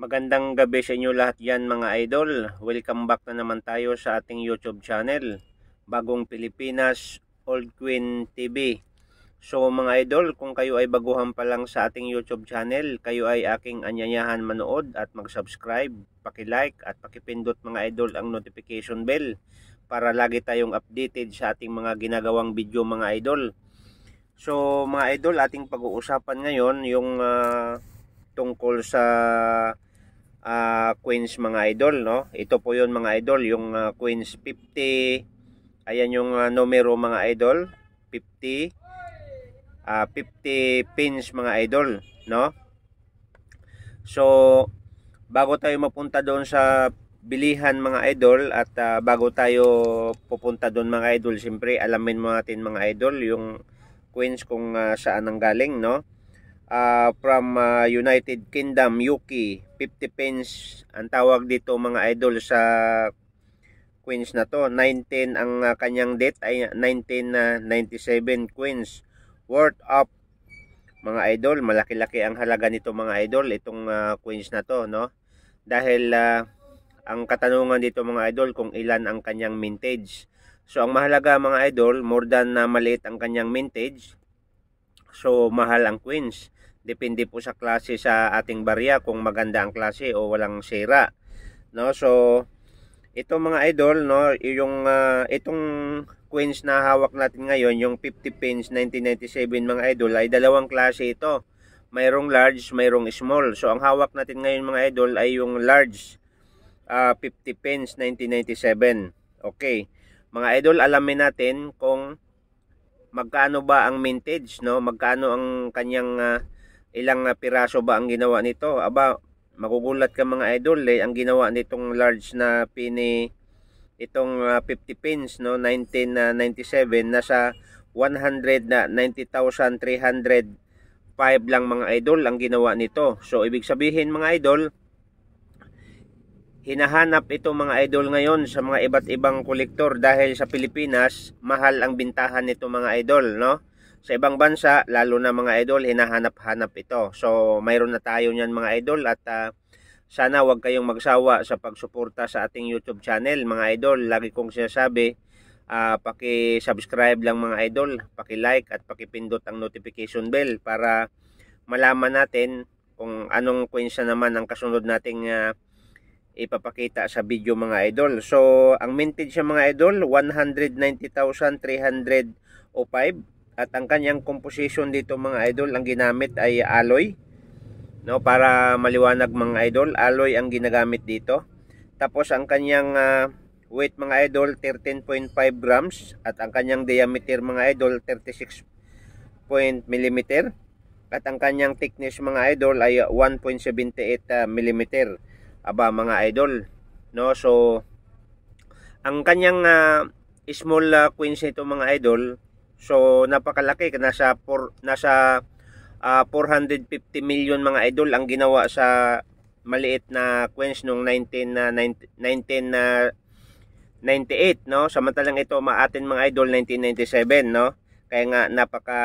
Magandang gabi sa inyo lahat yan mga idol. Welcome back na naman tayo sa ating YouTube channel. Bagong Pilipinas, Old Queen TV. So mga idol, kung kayo ay baguhan pa lang sa ating YouTube channel, kayo ay aking anyayahan manood at mag-subscribe, paki-like at paki-pindot mga idol ang notification bell para lagi tayong updated sa ating mga ginagawang video mga idol. So mga idol, ating pag-uusapan ngayon yung uh, tungkol sa uh, Queens mga idol no ito po yon mga idol yung uh, Queens 50 ayan yung uh, numero mga idol 50 uh, 50 pins mga idol no so bago tayo mapunta doon sa bilihan mga idol at uh, bago tayo pupunta doon mga idol siyempre alamin mo natin mga idol yung Queens kung uh, saan ang galing no uh, from uh, United Kingdom, UK. 50 pence ang tawag dito mga idol sa Queens na to. 19 ang uh, kanyang date ay 1997 Queens. Worth of mga idol, malaki-laki ang halaga nito mga idol itong uh, Queens na to, no? Dahil uh, ang katanungan dito mga idol kung ilan ang kanyang mintage. So ang mahalaga mga idol, more than na uh, maliit ang kanyang mintage. So mahal ang Queens. Depende po sa klase sa ating barya kung maganda ang klase o walang sira. No? So ito mga idol no, yung uh, itong queens na hawak natin ngayon, yung 50 pins 1997 mga idol ay dalawang klase ito. Mayroong large, mayroong small. So ang hawak natin ngayon mga idol ay yung large uh, ah, 50 pins 1997. Okay. Mga idol, alamin natin kung magkano ba ang mintage, no? Magkano ang kanyang uh, ilang ah, piraso ba ang ginawa nito? Aba, magugulat ka mga idol eh, ang ginawa nitong large na pini eh, itong 50 ah, pins no 1997 ah, nasa 190,305 lang mga idol ang ginawa nito. So ibig sabihin mga idol hinahanap itong mga idol ngayon sa mga iba't ibang kolektor dahil sa Pilipinas mahal ang bintahan nito mga idol no. Sa ibang bansa, lalo na mga idol, hinahanap-hanap ito. So, mayroon na tayo niyan mga idol at uh, sana wag kayong magsawa sa pagsuporta sa ating YouTube channel mga idol. Lagi kong sinasabi, uh, paki-subscribe lang mga idol, paki-like at paki-pindot ang notification bell para malaman natin kung anong coins naman ang kasunod nating uh, ipapakita sa video mga idol. So, ang minted siya mga idol, 190,305 at ang kanyang composition dito mga idol, ang ginamit ay alloy. No, para maliwanag mga idol, alloy ang ginagamit dito. Tapos ang kanyang uh, weight mga idol 13.5 grams at ang kanyang diameter mga idol 36 mm at ang kanyang thickness mga idol ay 1.78 ah, mm aba mga idol no so ang kanyang uh, small uh, queens ito mga idol So napakalaki nasa for, nasa uh, ah, 450 million mga idol ang ginawa sa maliit na quench nung 19 na 19 na 98 no samantalang ito maatin mga idol 1997 no kaya nga napaka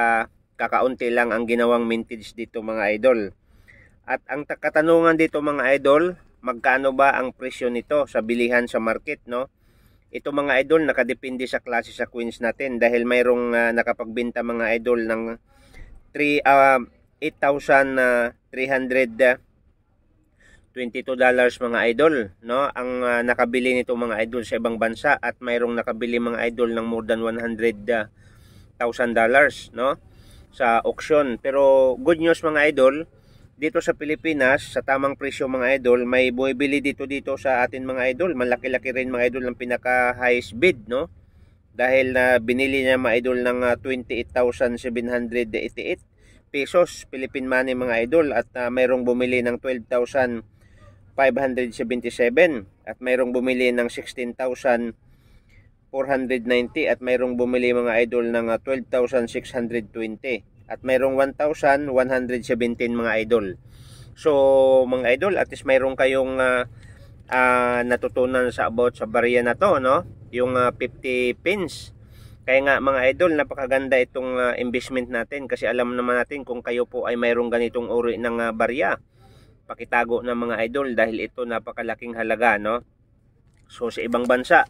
kakaunti lang ang ginawang mintage dito mga idol at ang katanungan dito mga idol magkano ba ang presyo nito sa bilihan sa market no ito mga idol nakadepende sa klase sa queens natin dahil mayroong uh, nakapagbenta mga idol ng 3 uh, 8,300 22 dollars mga idol no ang uh, nakabili nito mga idol sa ibang bansa at mayroong nakabili mga idol ng more than 100,000 ah, dollars no sa auction pero good news mga idol dito sa Pilipinas sa tamang presyo mga idol may buwibili dito dito sa atin mga idol malaki-laki rin mga idol ang pinaka highest bid no dahil na ah, binili niya mga idol ng 28,788 ah, pesos Philippine money mga idol at uh, mayroong bumili ng 12,577 at mayroong bumili ng 16,490 at mayroong bumili mga idol ng 12,620 at mayroong 1,117 mga idol. So mga idol, at least mayroon kayong uh, uh, natutunan sa about sa barya na to, no? Yung uh, ah, 50 pins. Kaya nga mga idol, napakaganda itong uh, investment natin kasi alam naman natin kung kayo po ay mayroong ganitong uri ng uh, barya. Pakitago ng mga idol dahil ito napakalaking halaga, no? So sa ibang bansa,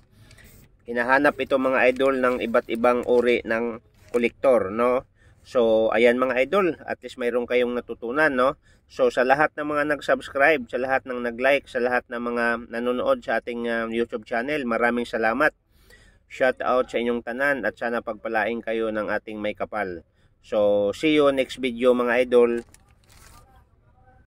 hinahanap ito mga idol ng iba't ibang uri ng kolektor, no? So, ayan mga idol, at least mayroon kayong natutunan, no? So, sa lahat ng mga nag-subscribe, sa lahat ng nag-like, sa lahat ng mga nanonood sa ating uh, YouTube channel, maraming salamat. Shout out sa inyong tanan at sana pagpalain kayo ng ating may kapal. So, see you next video mga idol.